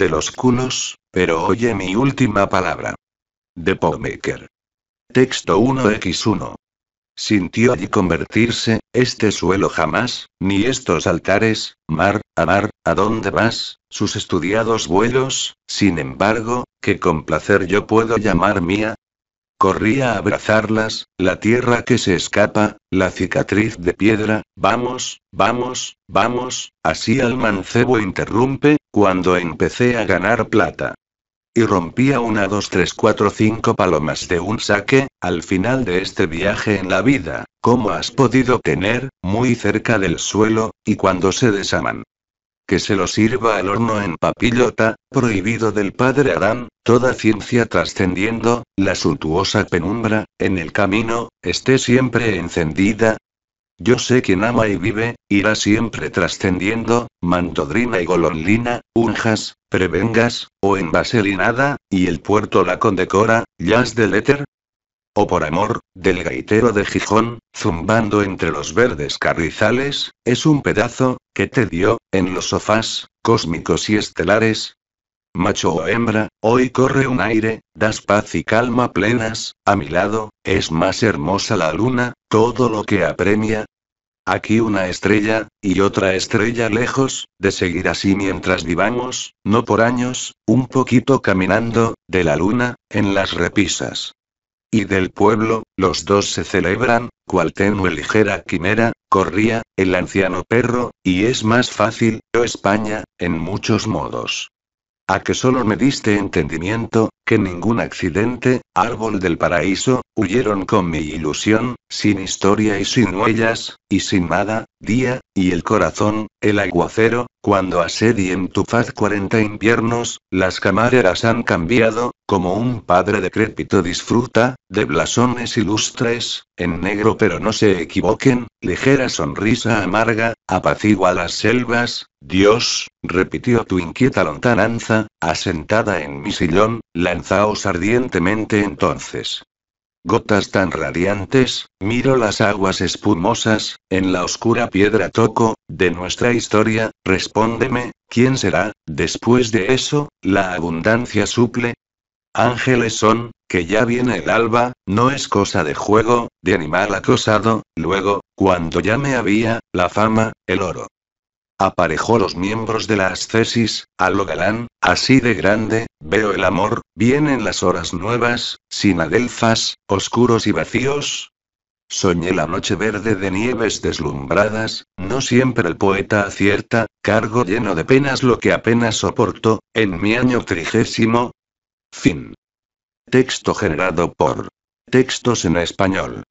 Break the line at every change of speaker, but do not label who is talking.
de los culos, pero oye mi última palabra. De Pomaker. Texto 1x1. Sintió allí convertirse, este suelo jamás, ni estos altares, mar, a mar, a dónde vas, sus estudiados vuelos, sin embargo, que con placer yo puedo llamar mía, Corría a abrazarlas, la tierra que se escapa, la cicatriz de piedra, vamos, vamos, vamos, así al mancebo interrumpe, cuando empecé a ganar plata. Y rompía una, dos, tres, cuatro, cinco palomas de un saque, al final de este viaje en la vida, como has podido tener, muy cerca del suelo, y cuando se desaman que se lo sirva al horno en papillota, prohibido del padre Adán, toda ciencia trascendiendo, la suntuosa penumbra, en el camino, esté siempre encendida. Yo sé quien ama y vive, irá siempre trascendiendo, mantodrina y golonlina, unjas, prevengas, o envaselinada, y el puerto la condecora, jazz de éter, o por amor, del gaitero de Gijón, zumbando entre los verdes carrizales, es un pedazo, que te dio, en los sofás, cósmicos y estelares, macho o hembra, hoy corre un aire, das paz y calma plenas, a mi lado, es más hermosa la luna, todo lo que apremia. Aquí una estrella, y otra estrella lejos, de seguir así mientras vivamos, no por años, un poquito caminando, de la luna, en las repisas y del pueblo, los dos se celebran, cual tenue ligera quimera, corría, el anciano perro, y es más fácil, yo España, en muchos modos. A que solo me diste entendimiento, ningún accidente, árbol del paraíso, huyeron con mi ilusión, sin historia y sin huellas, y sin nada, día, y el corazón, el aguacero, cuando y en tu faz cuarenta inviernos, las camareras han cambiado, como un padre decrépito disfruta, de blasones ilustres, en negro pero no se equivoquen, ligera sonrisa amarga, apacigua las selvas, Dios, repitió tu inquieta lontananza, asentada en mi sillón, la lanzaos ardientemente entonces. Gotas tan radiantes, miro las aguas espumosas, en la oscura piedra toco, de nuestra historia, respóndeme, ¿quién será, después de eso, la abundancia suple? Ángeles son, que ya viene el alba, no es cosa de juego, de animal acosado, luego, cuando ya me había, la fama, el oro. Aparejó los miembros de la ascesis, a lo galán, así de grande, veo el amor, vienen las horas nuevas, sin adelfas, oscuros y vacíos, Soñé la noche verde de nieves deslumbradas, no siempre el poeta acierta, cargo lleno de penas lo que apenas soporto, en mi año trigésimo. Fin. Texto generado por Textos en Español.